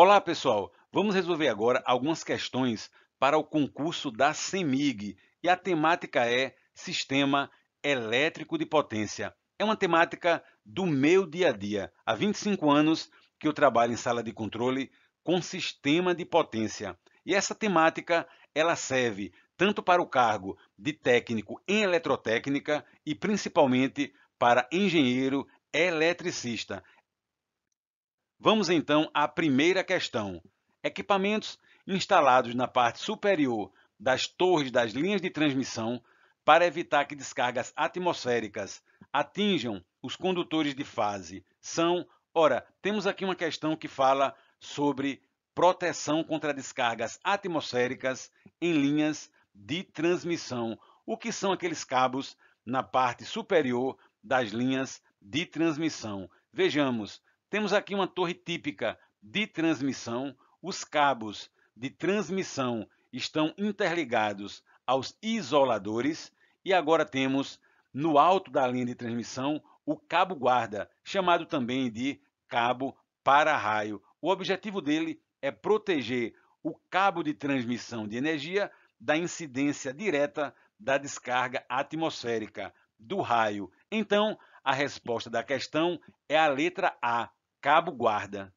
Olá, pessoal! Vamos resolver agora algumas questões para o concurso da CEMIG e a temática é Sistema Elétrico de Potência. É uma temática do meu dia a dia. Há 25 anos que eu trabalho em sala de controle com sistema de potência. E essa temática ela serve tanto para o cargo de técnico em eletrotécnica e principalmente para engenheiro eletricista. Vamos então à primeira questão. Equipamentos instalados na parte superior das torres das linhas de transmissão para evitar que descargas atmosféricas atinjam os condutores de fase são. Ora, temos aqui uma questão que fala sobre proteção contra descargas atmosféricas em linhas de transmissão. O que são aqueles cabos na parte superior das linhas de transmissão? Vejamos, temos aqui uma torre típica de transmissão. Os cabos de transmissão estão interligados aos isoladores e agora temos no alto da linha de transmissão o cabo guarda, chamado também de cabo para-raio. O objetivo dele é proteger o cabo de transmissão de energia da incidência direta da descarga atmosférica do raio. Então, a resposta da questão é a letra A, Cabo Guarda.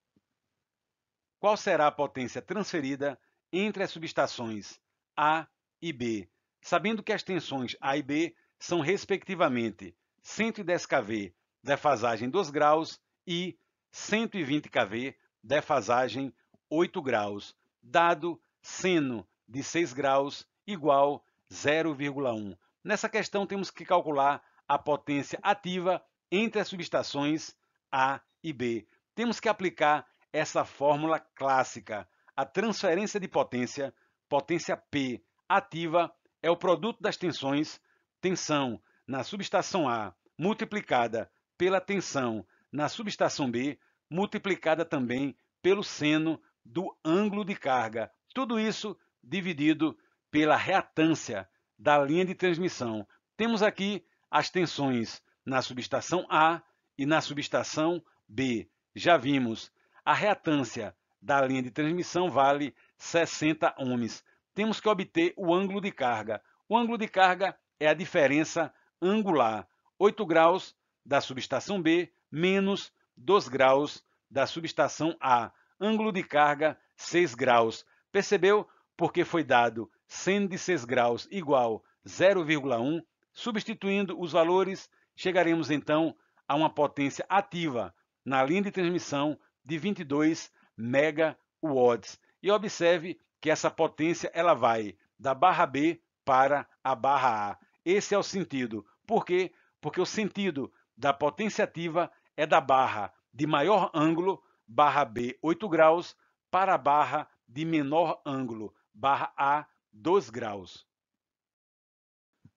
Qual será a potência transferida entre as subestações A e B, sabendo que as tensões A e B são, respectivamente, 110 kV defasagem 2 graus e 120 kV defasagem 8 graus, dado seno de 6 graus igual 0,1. Nessa questão, temos que calcular a potência ativa entre as subestações A e B temos que aplicar essa fórmula clássica. A transferência de potência, potência P ativa, é o produto das tensões, tensão na subestação A multiplicada pela tensão na subestação B, multiplicada também pelo seno do ângulo de carga. Tudo isso dividido pela reatância da linha de transmissão. Temos aqui as tensões na subestação A e na subestação B. Já vimos, a reatância da linha de transmissão vale 60 ohms. Temos que obter o ângulo de carga. O ângulo de carga é a diferença angular, 8 graus da subestação B menos 2 graus da subestação A. Ângulo de carga 6 graus. Percebeu? Porque foi dado seno de 6 graus igual 0,1. Substituindo os valores, chegaremos então a uma potência ativa, na linha de transmissão de 22 megawatts. E observe que essa potência ela vai da barra B para a barra A. Esse é o sentido. Por quê? Porque o sentido da potência ativa é da barra de maior ângulo, barra B 8 graus, para a barra de menor ângulo, barra A 2 graus.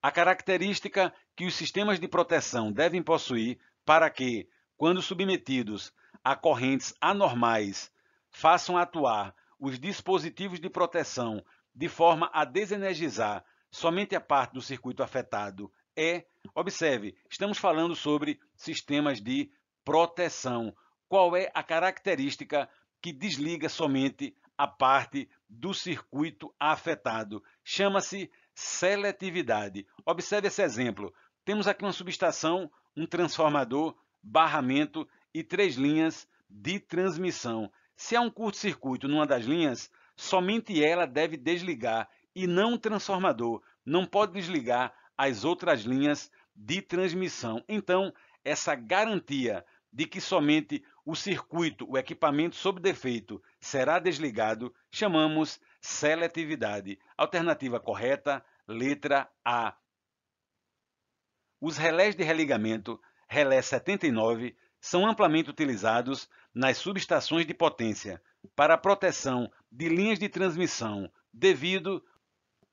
A característica que os sistemas de proteção devem possuir para que quando submetidos a correntes anormais, façam atuar os dispositivos de proteção de forma a desenergizar somente a parte do circuito afetado é, observe, estamos falando sobre sistemas de proteção. Qual é a característica que desliga somente a parte do circuito afetado? Chama-se seletividade. Observe esse exemplo. Temos aqui uma subestação, um transformador barramento e três linhas de transmissão. Se há um curto-circuito numa das linhas, somente ela deve desligar e não o transformador. Não pode desligar as outras linhas de transmissão. Então, essa garantia de que somente o circuito, o equipamento sob defeito, será desligado, chamamos seletividade. Alternativa correta, letra A. Os relés de religamento Relé 79 são amplamente utilizados nas subestações de potência para a proteção de linhas de transmissão devido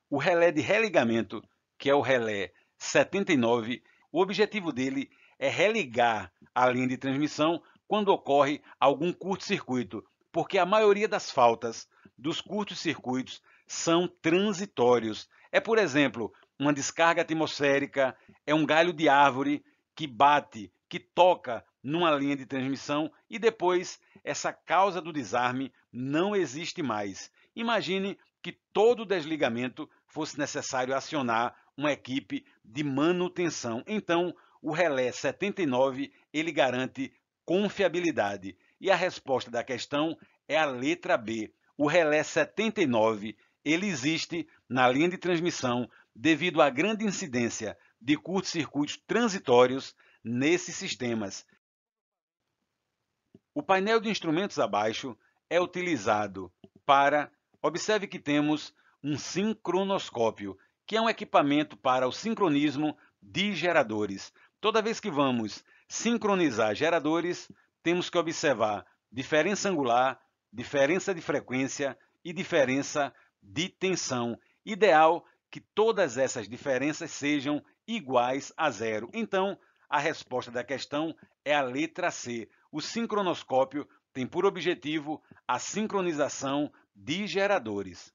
o relé de religamento, que é o relé 79, o objetivo dele é religar a linha de transmissão quando ocorre algum curto-circuito, porque a maioria das faltas dos curtos-circuitos são transitórios. É, por exemplo, uma descarga atmosférica, é um galho de árvore que bate, que toca numa linha de transmissão e depois essa causa do desarme não existe mais. Imagine que todo desligamento fosse necessário acionar uma equipe de manutenção. Então, o relé 79 ele garante confiabilidade. E a resposta da questão é a letra B. O relé 79 ele existe na linha de transmissão devido à grande incidência de curtos-circuitos transitórios nesses sistemas. O painel de instrumentos abaixo é utilizado para... Observe que temos um sincronoscópio, que é um equipamento para o sincronismo de geradores. Toda vez que vamos sincronizar geradores, temos que observar diferença angular, diferença de frequência e diferença de tensão. Ideal que todas essas diferenças sejam iguais a zero. Então, a resposta da questão é a letra C. O sincronoscópio tem por objetivo a sincronização de geradores.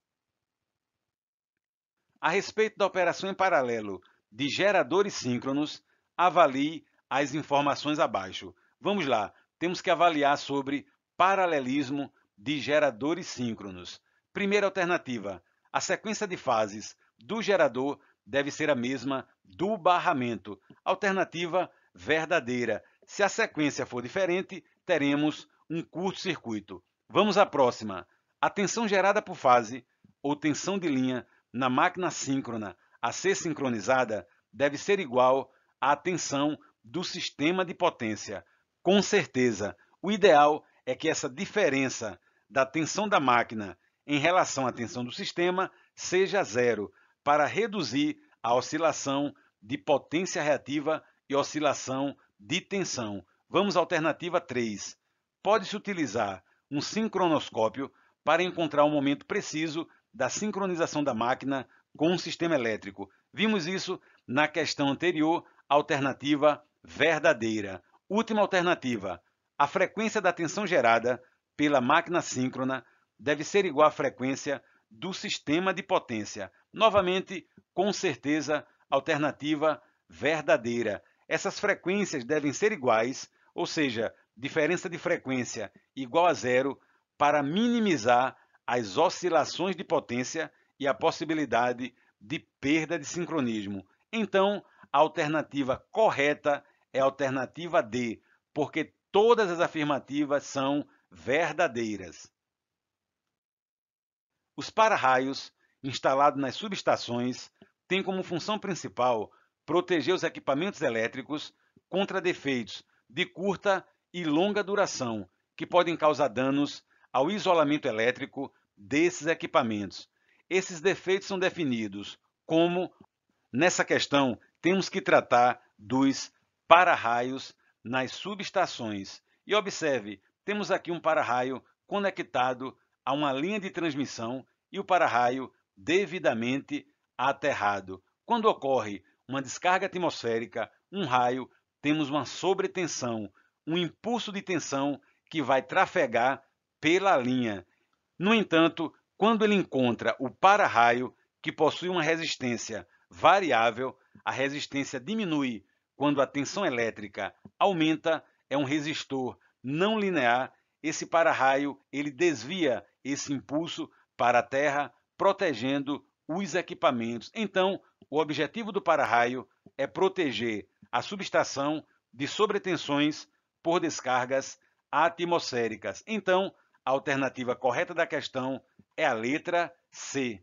A respeito da operação em paralelo de geradores síncronos, avalie as informações abaixo. Vamos lá, temos que avaliar sobre paralelismo de geradores síncronos. Primeira alternativa, a sequência de fases do gerador deve ser a mesma do barramento. Alternativa verdadeira. Se a sequência for diferente, teremos um curto-circuito. Vamos à próxima. A tensão gerada por fase ou tensão de linha na máquina síncrona a ser sincronizada deve ser igual à tensão do sistema de potência. Com certeza, o ideal é que essa diferença da tensão da máquina em relação à tensão do sistema seja zero, para reduzir a oscilação de potência reativa e oscilação de tensão. Vamos à alternativa 3. Pode-se utilizar um sincronoscópio para encontrar o momento preciso da sincronização da máquina com o sistema elétrico. Vimos isso na questão anterior, alternativa verdadeira. Última alternativa. A frequência da tensão gerada pela máquina síncrona deve ser igual à frequência do sistema de potência. Novamente, com certeza, alternativa verdadeira. Essas frequências devem ser iguais, ou seja, diferença de frequência igual a zero, para minimizar as oscilações de potência e a possibilidade de perda de sincronismo. Então, a alternativa correta é a alternativa D, porque todas as afirmativas são verdadeiras. Os para-raios instalado nas subestações, tem como função principal proteger os equipamentos elétricos contra defeitos de curta e longa duração que podem causar danos ao isolamento elétrico desses equipamentos. Esses defeitos são definidos como, nessa questão, temos que tratar dos para-raios nas subestações. E observe, temos aqui um para-raio conectado a uma linha de transmissão e o para-raio devidamente aterrado. Quando ocorre uma descarga atmosférica, um raio, temos uma sobretensão, um impulso de tensão que vai trafegar pela linha. No entanto, quando ele encontra o para-raio, que possui uma resistência variável, a resistência diminui quando a tensão elétrica aumenta, é um resistor não linear, esse para-raio ele desvia esse impulso para a Terra protegendo os equipamentos. Então, o objetivo do para-raio é proteger a subestação de sobretensões por descargas atmosféricas. Então, a alternativa correta da questão é a letra C.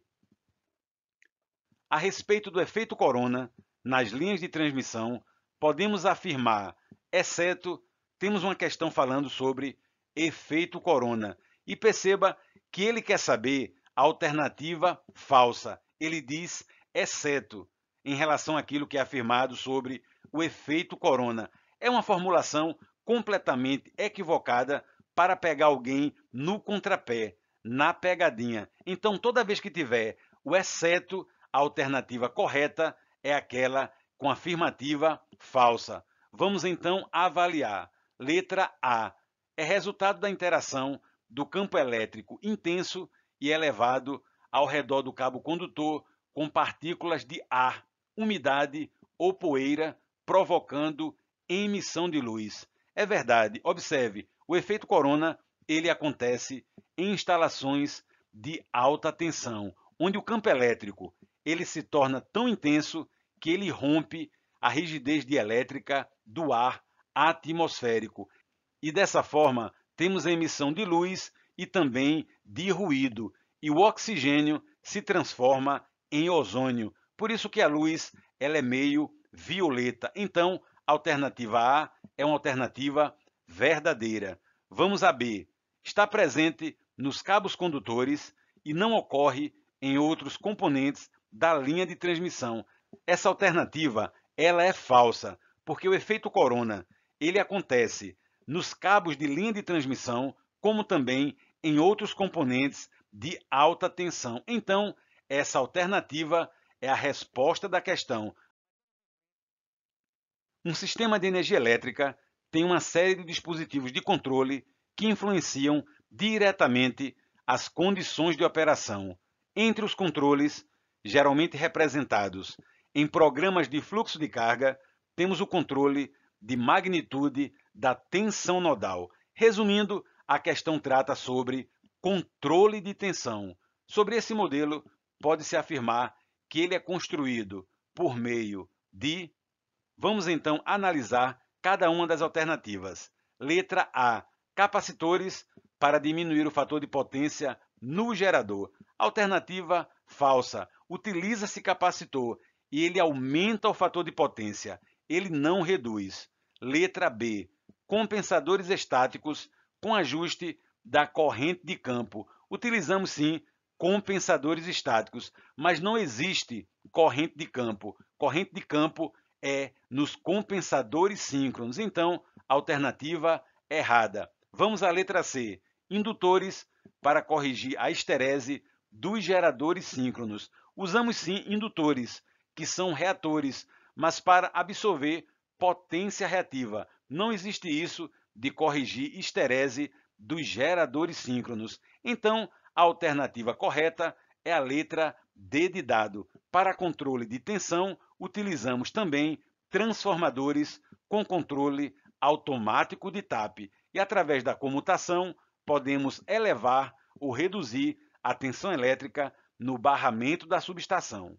A respeito do efeito corona nas linhas de transmissão, podemos afirmar, exceto temos uma questão falando sobre efeito corona. E perceba que ele quer saber alternativa falsa. Ele diz exceto em relação àquilo que é afirmado sobre o efeito corona. É uma formulação completamente equivocada para pegar alguém no contrapé, na pegadinha. Então, toda vez que tiver o exceto, a alternativa correta é aquela com afirmativa falsa. Vamos então avaliar. Letra A é resultado da interação do campo elétrico intenso e é levado ao redor do cabo condutor com partículas de ar, umidade ou poeira, provocando emissão de luz. É verdade, observe, o efeito corona ele acontece em instalações de alta tensão, onde o campo elétrico ele se torna tão intenso que ele rompe a rigidez dielétrica do ar atmosférico. E dessa forma, temos a emissão de luz e também de ruído, e o oxigênio se transforma em ozônio. Por isso que a luz ela é meio violeta. Então, a alternativa A é uma alternativa verdadeira. Vamos a B. Está presente nos cabos condutores e não ocorre em outros componentes da linha de transmissão. Essa alternativa ela é falsa, porque o efeito corona ele acontece nos cabos de linha de transmissão como também em outros componentes de alta tensão. Então, essa alternativa é a resposta da questão. Um sistema de energia elétrica tem uma série de dispositivos de controle que influenciam diretamente as condições de operação. Entre os controles, geralmente representados em programas de fluxo de carga, temos o controle de magnitude da tensão nodal. Resumindo, a questão trata sobre controle de tensão. Sobre esse modelo, pode-se afirmar que ele é construído por meio de. Vamos então analisar cada uma das alternativas. Letra A: capacitores para diminuir o fator de potência no gerador. Alternativa falsa: utiliza-se capacitor e ele aumenta o fator de potência, ele não reduz. Letra B: compensadores estáticos com ajuste da corrente de campo. Utilizamos sim compensadores estáticos, mas não existe corrente de campo. Corrente de campo é nos compensadores síncronos. Então, alternativa errada. Vamos à letra C. Indutores para corrigir a esterese dos geradores síncronos. Usamos sim indutores, que são reatores, mas para absorver potência reativa. Não existe isso de corrigir esterese dos geradores síncronos. Então, a alternativa correta é a letra D de dado. Para controle de tensão, utilizamos também transformadores com controle automático de TAP e, através da comutação, podemos elevar ou reduzir a tensão elétrica no barramento da subestação.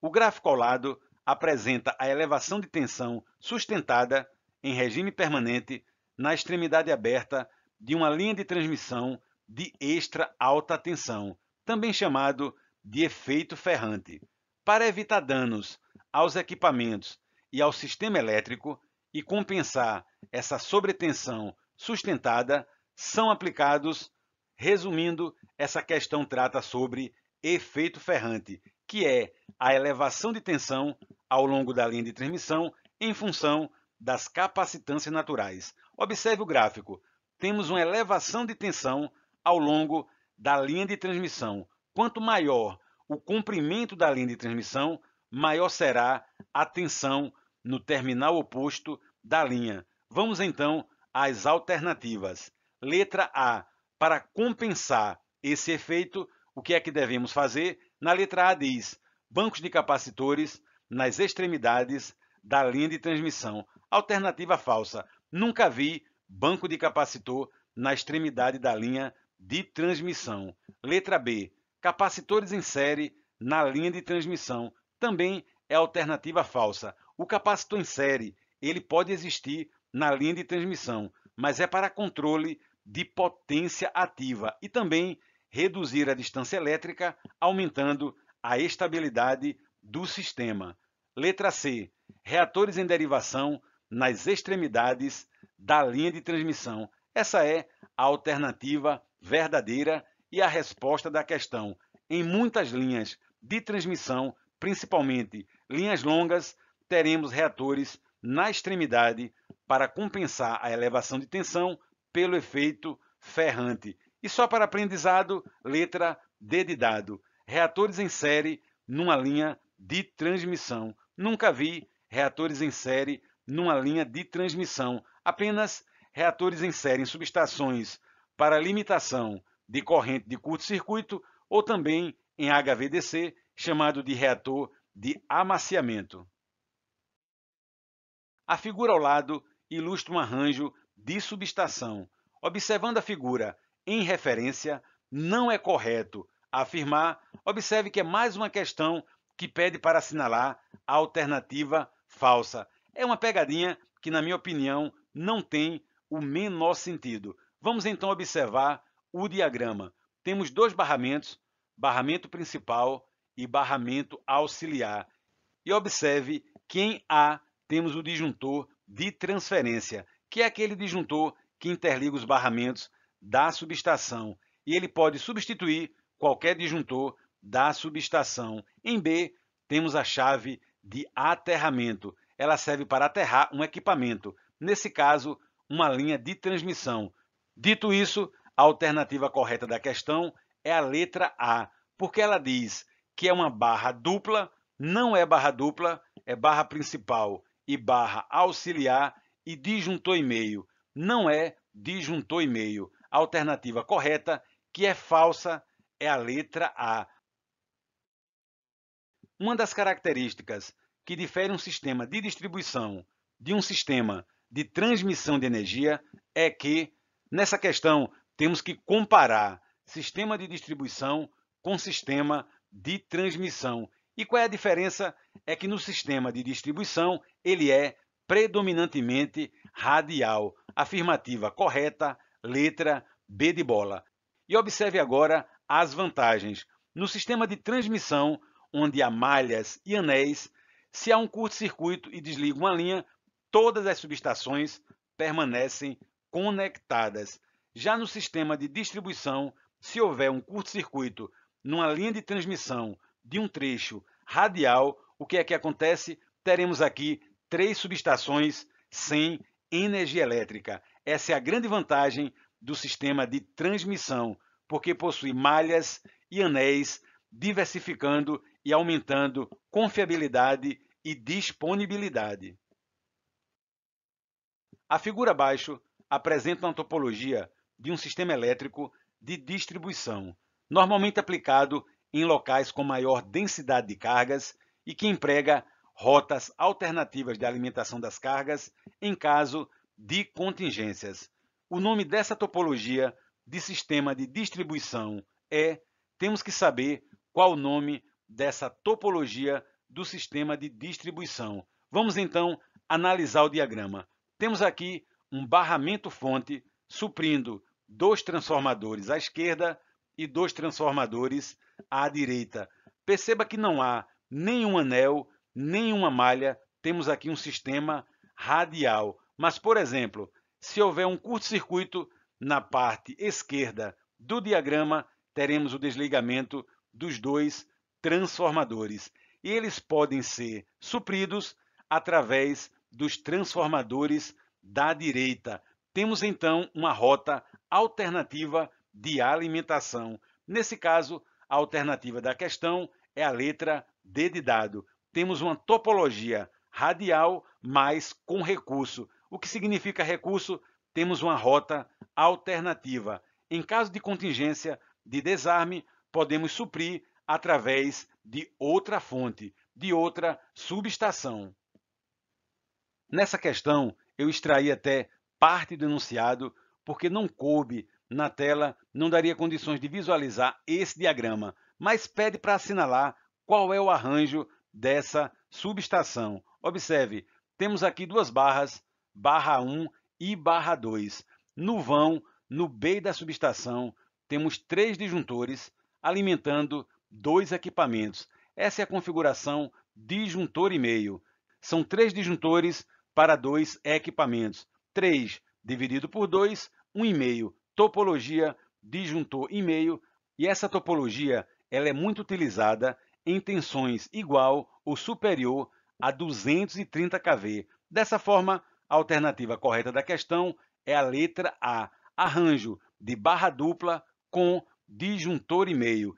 O gráfico ao lado apresenta a elevação de tensão sustentada em regime permanente na extremidade aberta de uma linha de transmissão de extra alta tensão, também chamado de efeito ferrante, para evitar danos aos equipamentos e ao sistema elétrico e compensar essa sobretensão sustentada, são aplicados, resumindo, essa questão trata sobre efeito ferrante, que é a elevação de tensão ao longo da linha de transmissão em função das capacitâncias naturais. Observe o gráfico. Temos uma elevação de tensão ao longo da linha de transmissão. Quanto maior o comprimento da linha de transmissão, maior será a tensão no terminal oposto da linha. Vamos então às alternativas. Letra A. Para compensar esse efeito, o que é que devemos fazer? Na letra A diz: bancos de capacitores nas extremidades da linha de transmissão. Alternativa falsa. Nunca vi banco de capacitor na extremidade da linha de transmissão. Letra B. Capacitores em série na linha de transmissão. Também é alternativa falsa. O capacitor em série, ele pode existir na linha de transmissão, mas é para controle de potência ativa e também reduzir a distância elétrica, aumentando a estabilidade do sistema. Letra C. Reatores em derivação nas extremidades da linha de transmissão. Essa é a alternativa verdadeira e a resposta da questão. Em muitas linhas de transmissão, principalmente linhas longas, teremos reatores na extremidade para compensar a elevação de tensão pelo efeito ferrante. E só para aprendizado, letra D de dado. Reatores em série numa linha de transmissão. Nunca vi reatores em série numa linha de transmissão, apenas reatores em série em subestações para limitação de corrente de curto-circuito ou também em HVDC, chamado de reator de amaciamento. A figura ao lado ilustra um arranjo de subestação. Observando a figura em referência, não é correto afirmar, observe que é mais uma questão que pede para assinalar a alternativa falsa. É uma pegadinha que, na minha opinião, não tem o menor sentido. Vamos então observar o diagrama. Temos dois barramentos, barramento principal e barramento auxiliar. E observe que em A temos o disjuntor de transferência, que é aquele disjuntor que interliga os barramentos da subestação. E ele pode substituir qualquer disjuntor da subestação. Em B, temos a chave de aterramento. Ela serve para aterrar um equipamento, nesse caso, uma linha de transmissão. Dito isso, a alternativa correta da questão é a letra A, porque ela diz que é uma barra dupla, não é barra dupla, é barra principal e barra auxiliar e disjuntor e meio. Não é disjuntor e meio. A alternativa correta, que é falsa, é a letra A. Uma das características que difere um sistema de distribuição de um sistema de transmissão de energia é que, nessa questão, temos que comparar sistema de distribuição com sistema de transmissão. E qual é a diferença? É que no sistema de distribuição ele é predominantemente radial. Afirmativa correta, letra B de bola. E observe agora as vantagens. No sistema de transmissão, onde há malhas e anéis, se há um curto-circuito e desliga uma linha, todas as subestações permanecem conectadas. Já no sistema de distribuição, se houver um curto-circuito numa linha de transmissão de um trecho radial, o que é que acontece? Teremos aqui três subestações sem energia elétrica. Essa é a grande vantagem do sistema de transmissão, porque possui malhas e anéis diversificando e aumentando confiabilidade e disponibilidade. A figura abaixo apresenta uma topologia de um sistema elétrico de distribuição, normalmente aplicado em locais com maior densidade de cargas e que emprega rotas alternativas de alimentação das cargas em caso de contingências. O nome dessa topologia de sistema de distribuição é, temos que saber qual o nome dessa topologia do sistema de distribuição. Vamos então analisar o diagrama. Temos aqui um barramento fonte suprindo dois transformadores à esquerda e dois transformadores à direita. Perceba que não há nenhum anel, nenhuma malha, temos aqui um sistema radial. Mas, por exemplo, se houver um curto-circuito na parte esquerda do diagrama, teremos o desligamento dos dois transformadores. E eles podem ser supridos através dos transformadores da direita. Temos então uma rota alternativa de alimentação. Nesse caso, a alternativa da questão é a letra D de dado. Temos uma topologia radial, mas com recurso. O que significa recurso? Temos uma rota alternativa. Em caso de contingência de desarme, podemos suprir através de outra fonte, de outra subestação. Nessa questão, eu extraí até parte do enunciado, porque não coube na tela, não daria condições de visualizar esse diagrama, mas pede para assinalar qual é o arranjo dessa subestação. Observe, temos aqui duas barras, barra 1 e barra 2. No vão, no B da subestação, temos três disjuntores alimentando dois equipamentos. Essa é a configuração disjuntor e meio. São três disjuntores para dois equipamentos. 3 dividido por 2, 1,5. Topologia disjuntor e meio. E essa topologia ela é muito utilizada em tensões igual ou superior a 230 kV. Dessa forma, a alternativa correta da questão é a letra A, arranjo de barra dupla com disjuntor e meio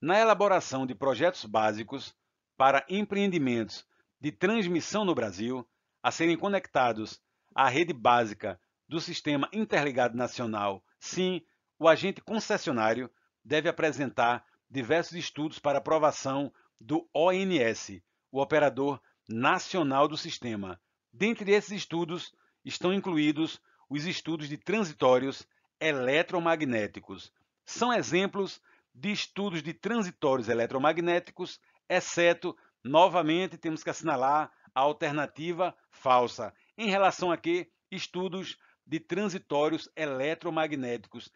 na elaboração de projetos básicos para empreendimentos de transmissão no Brasil a serem conectados à rede básica do Sistema Interligado Nacional, sim, o agente concessionário deve apresentar diversos estudos para aprovação do ONS, o Operador Nacional do Sistema. Dentre esses estudos estão incluídos os estudos de transitórios eletromagnéticos. São exemplos de estudos de transitórios eletromagnéticos, exceto, novamente, temos que assinalar a alternativa falsa. Em relação a que? Estudos de transitórios eletromagnéticos,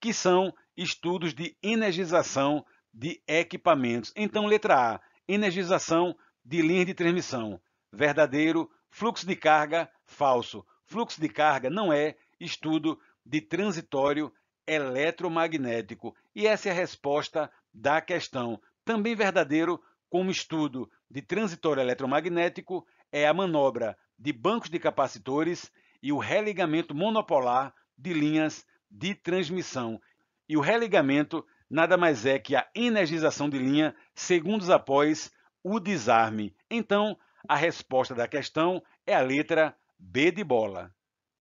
que são estudos de energização de equipamentos. Então, letra A, energização de linha de transmissão, verdadeiro. Fluxo de carga, falso. Fluxo de carga não é estudo de transitório eletromagnético. E essa é a resposta da questão. Também verdadeiro, como estudo de transitório eletromagnético, é a manobra de bancos de capacitores e o religamento monopolar de linhas de transmissão. E o religamento nada mais é que a energização de linha segundos após o desarme. Então, a resposta da questão é a letra B de bola.